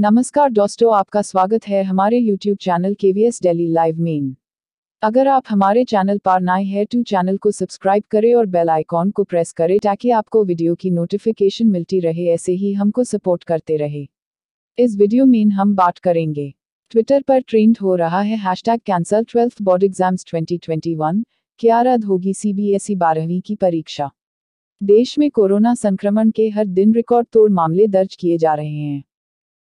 नमस्कार दोस्तों आपका स्वागत है हमारे YouTube channel K V S daily live मेन अगर आप हमारे चैनल पर नए हैं तो चैनल को सब्सक्राइब करें और बेल आइकॉन को प्रेस करें ताकि आपको वीडियो की नोटिफिकेशन मिलती रहे ऐसे ही हमको सपोर्ट करते रहे इस वीडियो में हम बात करेंगे ट्विटर पर ट्रेंड हो रहा है hashtag cancel twelfth board exams one क्या रद्द होगी ई e बारहवीं की परीक्षा देश में कोरोना संक्रमण के हर दिन रिकॉर्ड तोड़ मामले दर्ज किए जा रहे हैं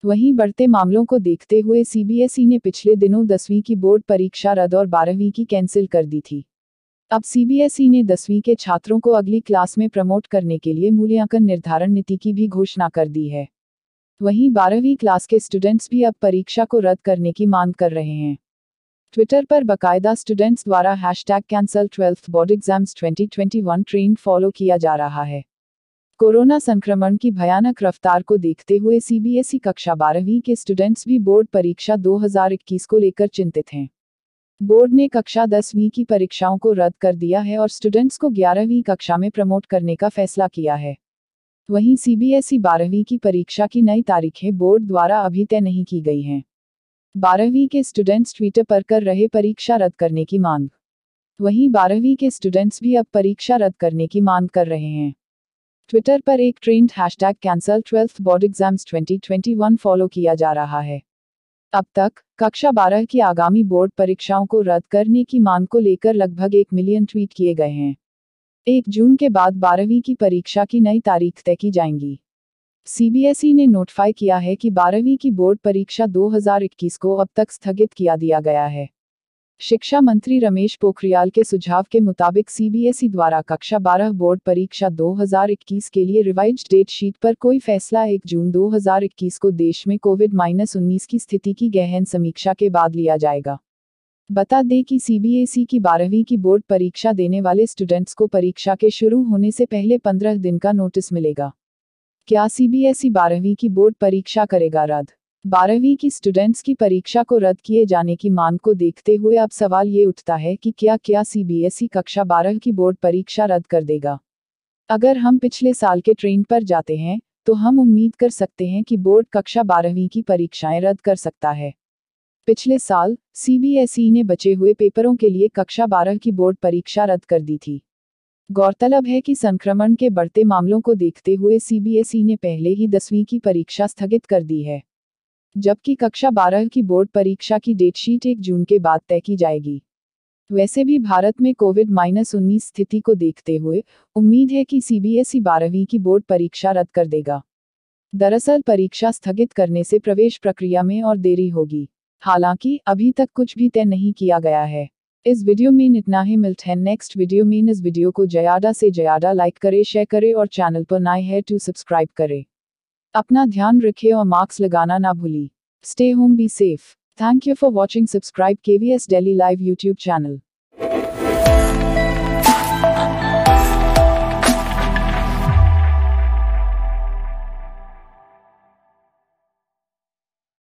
वहीं बढ़ते मामलों को देखते हुए सीबीएसई ने पिछले दिनों दसवीं की बोर्ड परीक्षा रद्द और बारहवीं की कैंसिल कर दी थी अब सीबीएसई ने दसवीं के छात्रों को अगली क्लास में प्रमोट करने के लिए मूल्यांकन निर्धारण नीति की भी घोषणा कर दी है वहीं बारहवीं क्लास के स्टूडेंट्स भी अब परीक्षा को रद्द करने की मांग कर रहे हैं ट्विटर पर बकायदा स्टूडेंट्स द्वारा hashtag cancel twelfth board exams twenty trend follow किया जा रहा है कोरोना संक्रमण की भयानक रफ्तार को देखते हुए सीबीएसई कक्षा बारहवीं के स्टूडेंट्स भी बोर्ड परीक्षा 2021 को लेकर चिंतित हैं बोर्ड ने कक्षा दसवीं की परीक्षाओं को रद्द कर दिया है और स्टूडेंट्स को ग्यारहवीं कक्षा में प्रमोट करने का फैसला किया है वहीं सीबीएसई बारहवीं की परीक्षा की नई तारीखें बोर्ड द्वारा अभी तय नहीं की गई हैं बारहवीं के स्टूडेंट्स ट्विटर पर कर रहे परीक्षा रद्द करने की मांग वहीं बारहवीं के स्टूडेंट्स भी अब परीक्षा रद्द करने की मांग कर रहे हैं ट्विटर पर एक trend hashtag cancel twelfth board exams 2021 follow किया जा रहा है अब तक कक्षा बारह की आगामी बोर्ड परीक्षाओं को रद्द करने की मांग को लेकर लगभग एक मिलियन ट्वीट किए गए हैं एक जून के बाद बारहवीं की परीक्षा की नई तारीख तय की जाएंगी सीबीएसई ने नोटिफाई किया है कि बारहवीं की बोर्ड परीक्षा 2021 को अब तक स्थगित किया दिया गया है शिक्षा मंत्री रमेश पोखरियाल के सुझाव के मुताबिक सीबीएसई द्वारा कक्षा 12 बोर्ड परीक्षा 2021 के लिए रिवाइज डेट शीट पर कोई फैसला 1 जून 2021 को देश में कोविड माइनस उन्नीस की स्थिति की गहन समीक्षा के बाद लिया जाएगा बता दें कि सीबीएसई की बारहवीं की बोर्ड परीक्षा देने वाले स्टूडेंट्स को परीक्षा के शुरू होने से पहले पंद्रह दिन का नोटिस मिलेगा क्या सीबीएसई बारहवीं की बोर्ड परीक्षा करेगा रद्द बारहवीं की स्टूडेंट्स की परीक्षा को रद्द किए जाने की मांग को देखते हुए अब सवाल ये उठता है कि क्या क्या सीबीएसई e कक्षा बारह की बोर्ड परीक्षा रद्द कर देगा अगर हम पिछले साल के ट्रेंड पर जाते हैं तो हम उम्मीद कर सकते हैं कि बोर्ड कक्षा बारहवीं की परीक्षाएं रद्द कर सकता है पिछले साल सीबीएसई e ने बचे हुए पेपरों के लिए कक्षा बारह की बोर्ड परीक्षा रद्द कर दी थी गौरतलब है कि संक्रमण के बढ़ते मामलों को देखते हुए सीबीएसई e ने पहले ही दसवीं की परीक्षा स्थगित कर दी है जबकि कक्षा बारह की बोर्ड परीक्षा की डेटशीट एक जून के बाद तय की जाएगी वैसे भी भारत में कोविड माइनस उन्नीस स्थिति को देखते हुए उम्मीद है कि सीबीएसई बारहवीं की बोर्ड परीक्षा रद्द कर देगा दरअसल परीक्षा स्थगित करने से प्रवेश प्रक्रिया में और देरी होगी हालांकि अभी तक कुछ भी तय नहीं किया गया है इस वीडियो में इतना ही मिलते हैं नेक्स्ट वीडियो में इस वीडियो को जयाडा से जयाडा लाइक करे शेयर करे और चैनल पर नए है टू तो सब्सक्राइब करे अपना ध्यान रखें और मास्क लगाना ना भूलें stay home be safe thank you for watching subscribe K V S daily live YouTube channel